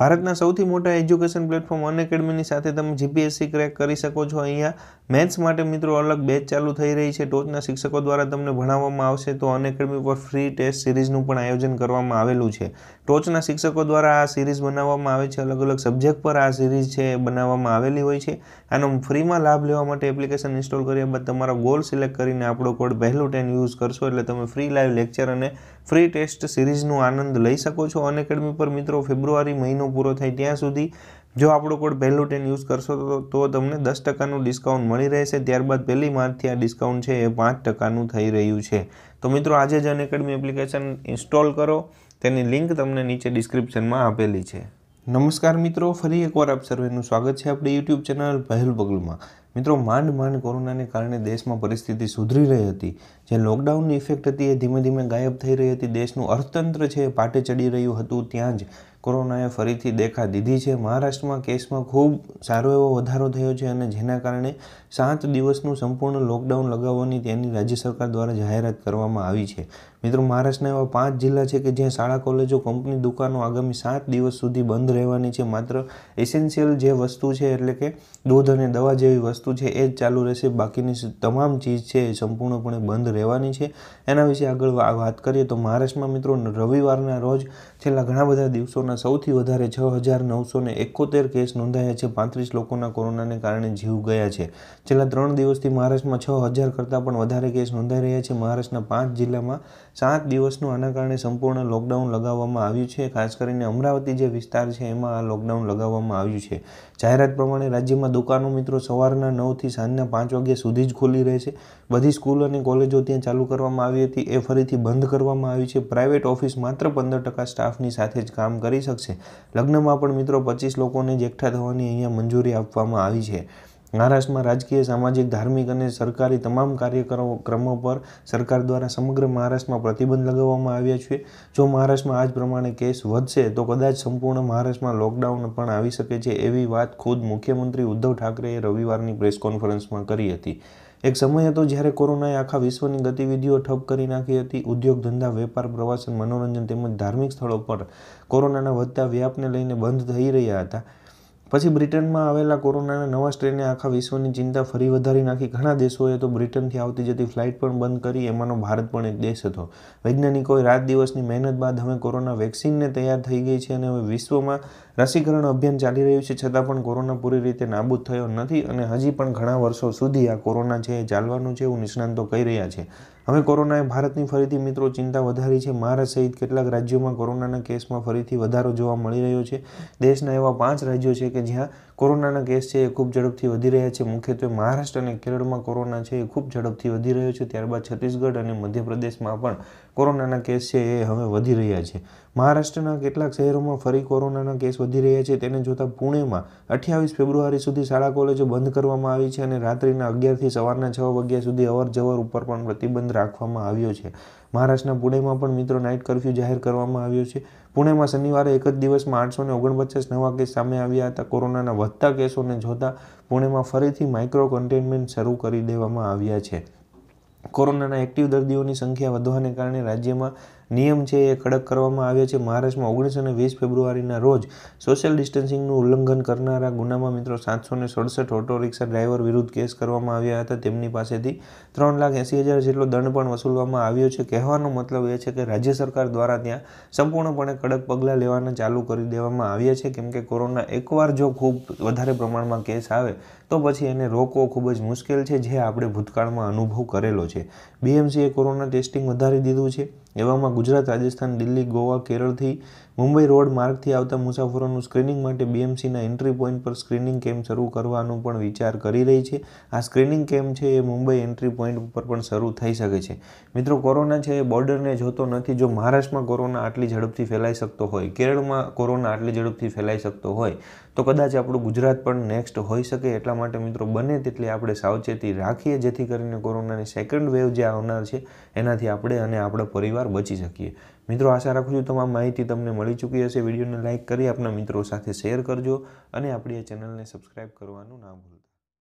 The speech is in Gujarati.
ભારતના સૌથી મોટા એજ્યુકેશન પ્લેટફોર્મ અનએકેડમીની સાથે તમે જીપીએસસી ક્રેક કરી શકો છો અહીંયા મેથ્સ માટે મિત્રો અલગ બેચ ચાલુ થઈ રહી છે ટોચના શિક્ષકો દ્વારા તમને ભણાવવામાં આવશે તો અનએકેડમી પર ફ્રી ટેસ્ટ સિરીઝનું પણ આયોજન કરવામાં આવેલું છે ટોચના શિક્ષકો દ્વારા આ સિરીઝ બનાવવામાં આવે છે અલગ અલગ સબ્જેક્ટ પર આ સિરીઝ છે બનાવવામાં આવેલી હોય છે આનો ફ્રીમાં લાભ લેવા માટે એપ્લિકેશન ઇન્સ્ટોલ કર્યા બાદ તમારો ગોલ સિલેક્ટ કરીને આપણો કોડ પહેલું ટેન યુઝ કરશો એટલે તમે ફ્રી લાઈવ લેક્ચર અને ફ્રી ટેસ્ટ સિરીઝનો આનંદ લઈ શકો છો એકેડમી પર મિત્રો ફેબ્રુઆરી મહિનો સરવાળો પૂરો થાય ત્યાં સુધી જો આપણો કોડ પહેલું ટેન યુઝ કરશો તો તમને દસ ટકાનું ડિસ્કાઉન્ટ મળી રહેશે ત્યારબાદ પહેલી માર્ચથી આ ડિસ્કાઉન્ટ છે એ પાંચ ટકાનું થઈ રહ્યું છે તો મિત્રો આજે જ એકેડમી એપ્લિકેશન ઇન્સ્ટોલ કરો તેની લિંક તમને નીચે ડિસ્ક્રિપ્શનમાં આપેલી છે નમસ્કાર મિત્રો ફરી એકવાર આપ સર્વેનું સ્વાગત છે આપણી યુટ્યુબ ચેનલ પહેલ પગલુમાં મિત્રો માંડ માંડ કોરોનાને કારણે દેશમાં પરિસ્થિતિ સુધરી રહી હતી જે લોકડાઉનની ઇફેક્ટ હતી એ ધીમે ધીમે ગાયબ થઈ રહી હતી દેશનું અર્થતંત્ર છે પાટે ચડી રહ્યું હતું ત્યાં જ કોરોનાએ ફરીથી દેખા દીધી છે મહારાષ્ટ્રમાં કેસમાં ખૂબ સારો એવો વધારો થયો છે અને જેના કારણે સાત દિવસનું સંપૂર્ણ લોકડાઉન લગાવવાની તેની રાજ્ય સરકાર દ્વારા જાહેરાત કરવામાં આવી છે મિત્રો મહારાષ્ટ્રના એવા પાંચ જિલ્લા છે કે જ્યાં શાળા કોલેજો કંપની દુકાનો આગામી સાત દિવસ સુધી બંધ રહેવાની છે માત્ર એસેન્શિયલ જે વસ્તુ છે એટલે કે દૂધ અને દવા જેવી વસ્તુ છે એ જ ચાલુ રહેશે બાકીની તમામ ચીજ છે એ સંપૂર્ણપણે બંધ રહેવાની છે એના વિશે આગળ વાત કરીએ તો મહારાષ્ટ્રમાં મિત્રો રવિવારના રોજ છેલ્લા ઘણા બધા દિવસોના સૌથી વધારે છ હજાર નવસો ને એકોતેર કેસ નોંધાયા છે પાંત્રીસ લોકોના કોરોનાને કારણે જીવ ગયા છે છેલ્લા ત્રણ દિવસથી મહારાષ્ટ્રમાં છ હજાર કરતાં પણ વધારે કેસ નોંધાઈ રહ્યા છે મહારાષ્ટ્રના પાંચ જિલ્લામાં સાત દિવસનું આના કારણે સંપૂર્ણ લોકડાઉન લગાવવામાં આવ્યું છે ખાસ કરીને અમરાવતી જે વિસ્તાર છે એમાં આ લોકડાઉન લગાવવામાં આવ્યું છે જાહેરાત પ્રમાણે રાજ્યમાં દુકાનો મિત્રો સવારના નવથી સાંજના પાંચ વાગ્યા સુધી જ ખુલ્લી રહેશે બધી સ્કૂલ અને કોલેજો ત્યાં ચાલુ કરવામાં આવી હતી એ ફરીથી બંધ કરવામાં આવી છે પ્રાઇવેટ ઓફિસ માત્ર પંદર ટકા સ્ટાફની સાથે જ કામ કરી શકશે લગ્નમાં પણ મિત્રો પચીસ લોકોને જ એકઠા થવાની અહીંયા મંજૂરી આપવામાં આવી છે મહારાષ્ટ્રમાં રાજકીય સામાજિક ધાર્મિક અને સરકારી તમામ કાર્યક્રમો પર સરકાર દ્વારા સમગ્ર મહારાષ્ટ્રમાં પ્રતિબંધ લગાવવામાં આવ્યા છે જો મહારાષ્ટ્રમાં આજ પ્રમાણે કેસ વધશે તો કદાચ સંપૂર્ણ મહારાષ્ટ્રમાં લોકડાઉન પણ આવી શકે છે એવી વાત ખુદ મુખ્યમંત્રી ઉદ્ધવ ઠાકરેએ રવિવારની પ્રેસ કોન્ફરન્સમાં કરી હતી એક સમય હતો જ્યારે કોરોનાએ આખા વિશ્વની ગતિવિધિઓ ઠપ કરી નાખી હતી ઉદ્યોગ ધંધા વેપાર પ્રવાસન મનોરંજન તેમજ ધાર્મિક સ્થળો પર કોરોનાના વધતા વ્યાપને લઈને બંધ થઈ રહ્યા હતા પછી બ્રિટનમાં આવેલા કોરોનાના નવા સ્ટ્રેને આખા વિશ્વની ચિંતા ફરી વધારી નાખી ઘણા દેશોએ તો બ્રિટનથી આવતી જતી ફ્લાઇટ પણ બંધ કરી એમાંનો ભારત પણ એક દેશ હતો વૈજ્ઞાનિકોએ રાત દિવસની મહેનત બાદ હવે કોરોના વેક્સિનને તૈયાર થઈ ગઈ છે અને હવે વિશ્વમાં રસીકરણ અભિયાન ચાલી રહ્યું છે છતાં પણ કોરોના પૂરી રીતે નાબૂદ થયો નથી અને હજી પણ ઘણા વર્ષો સુધી આ કોરોના છે એ ચાલવાનું છે એવું નિષ્ણાંતો કહી રહ્યા છે હવે કોરોનાએ ભારતની ફરીથી મિત્રો ચિંતા વધારી છે મહારાષ્ટ્ર સહિત કેટલાક રાજ્યોમાં કોરોનાના કેસમાં ફરીથી વધારો જોવા મળી રહ્યો છે દેશના એવા પાંચ રાજ્યો છે કે કે જ્યાં કોરોનાના કેસ છે એ ખૂબ ઝડપથી વધી રહ્યા છે મુખ્યત્વે મહારાષ્ટ્ર અને કેરળમાં કોરોના છે એ ખૂબ ઝડપથી વધી રહ્યો છે ત્યારબાદ છત્તીસગઢ અને મધ્યપ્રદેશમાં પણ કોરોનાના કેસ છે એ હવે વધી રહ્યા છે મહારાષ્ટ્રના કેટલાક શહેરોમાં ફરી કોરોનાના કેસ વધી રહ્યા છે તેને જોતાં પુણેમાં અઠ્યાવીસ ફેબ્રુઆરી સુધી શાળા કોલેજો બંધ કરવામાં આવી છે અને રાત્રિના અગિયારથી સવારના છ વાગ્યા સુધી અવરજવર ઉપર પણ પ્રતિબંધ રાખવામાં આવ્યો છે મહારાષ્ટ્રના પુણેમાં પણ મિત્રો નાઇટ કરફ્યુ જાહેર કરવામાં આવ્યો છે પુણેમાં શનિવારે એક જ દિવસમાં આઠસો ને ઓગણપચાસ નવા કેસ સામે આવ્યા હતા કોરોનાના વધતા કેસોને જોતા પુણેમાં ફરીથી માઇક્રો કન્ટેનમેન્ટ શરૂ કરી દેવામાં આવ્યા છે કોરોનાના એક્ટિવ દર્દીઓની સંખ્યા વધવાને કારણે રાજ્યમાં નિયમ છે એ કડક કરવામાં આવ્યો છે મહારાષ્ટ્રમાં ઓગણીસ અને વીસ ફેબ્રુઆરીના રોજ સોશિયલ ડિસ્ટન્સિંગનું ઉલ્લંઘન કરનારા ગુનામાં મિત્રો સાતસો ને સડસઠ ઓટો રિક્ષા ડ્રાઈવર વિરુદ્ધ કેસ કરવામાં આવ્યા હતા તેમની પાસેથી ત્રણ લાખ એંસી હજાર જેટલો દંડ પણ વસૂલવામાં આવ્યો છે કહેવાનો મતલબ એ છે કે રાજ્ય સરકાર દ્વારા ત્યાં સંપૂર્ણપણે કડક પગલાં લેવાના ચાલુ કરી દેવામાં આવ્યા છે કેમકે કોરોના એકવાર જો ખૂબ વધારે પ્રમાણમાં કેસ આવે તો પછી એને રોકવો ખૂબ જ મુશ્કેલ છે જે આપણે ભૂતકાળમાં અનુભવ કરેલો છે બીએમસીએ કોરોના ટેસ્ટિંગ વધારી દીધું છે એવામાં ગુજરાત રાજસ્થાન દિલ્હી ગોવા કેરળથી મુંબઈ રોડ માર્ગથી આવતા મુસાફરોનું સ્ક્રીનિંગ માટે બીએમસીના એન્ટ્રી પોઈન્ટ પર સ્ક્રિનિંગ કેમ્પ શરૂ કરવાનું પણ વિચાર કરી રહી છે આ સ્ક્રીનિંગ કેમ્પ છે એ મુંબઈ એન્ટ્રી પોઈન્ટ ઉપર પણ શરૂ થઈ શકે છે મિત્રો કોરોના છે એ બોર્ડરને જોતો નથી જો મહારાષ્ટ્રમાં કોરોના આટલી ઝડપથી ફેલાઈ શકતો હોય કેરળમાં કોરોના આટલી ઝડપથી ફેલાઈ શકતો હોય તો કદાચ આપણું ગુજરાત પણ નેક્સ્ટ હોઈ શકે એટલા માટે મિત્રો બને તેટલી આપણે સાવચેતી રાખીએ જેથી કરીને કોરોનાની સેકન્ડ વેવ જે આવનાર છે એનાથી આપણે અને આપણો પરિવાર બચી શકીએ મિત્રો આશા રાખું છું તમામ માહિતી તમને મળી ચૂકી હશે વિડીયોને લાઇક કરી આપના મિત્રો સાથે શેર કરજો અને આપણી આ ચેનલને સબસ્ક્રાઈબ કરવાનું ના ભૂલો